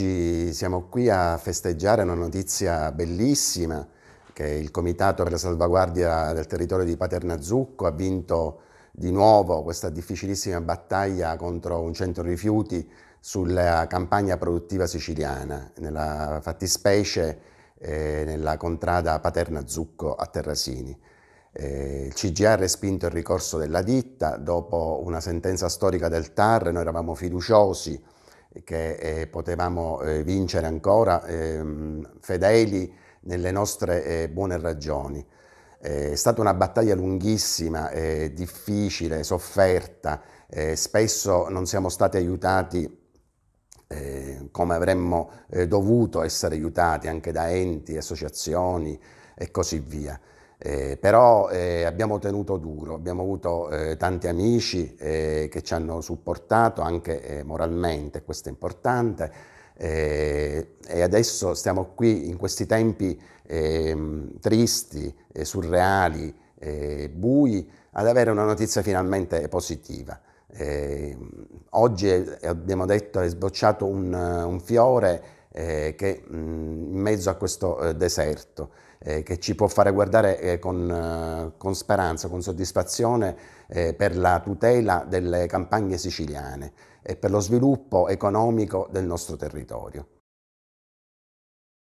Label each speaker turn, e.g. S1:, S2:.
S1: Oggi siamo qui a festeggiare una notizia bellissima che il Comitato per la salvaguardia del territorio di Paterna Zucco ha vinto di nuovo questa difficilissima battaglia contro un centro rifiuti sulla campagna produttiva siciliana, nella fattispecie eh, nella contrada Paterna Zucco a Terrasini. Eh, il CGA ha respinto il ricorso della ditta dopo una sentenza storica del TAR, noi eravamo fiduciosi che eh, potevamo eh, vincere ancora, ehm, fedeli nelle nostre eh, buone ragioni. Eh, è stata una battaglia lunghissima, eh, difficile, sofferta, eh, spesso non siamo stati aiutati come avremmo dovuto essere aiutati anche da enti, associazioni e così via. Eh, però eh, abbiamo tenuto duro, abbiamo avuto eh, tanti amici eh, che ci hanno supportato anche eh, moralmente, questo è importante. Eh, e adesso stiamo qui in questi tempi ehm, tristi, surreali, bui, ad avere una notizia finalmente positiva. oggi abbiamo detto è sbocciato un, un fiore eh, che mh, mm, in mezzo a questo eh, deserto, eh, che ci può fare guardare eh, con, eh, con, speranza, con soddisfazione eh, per la tutela delle campagne siciliane e per lo sviluppo economico del nostro territorio.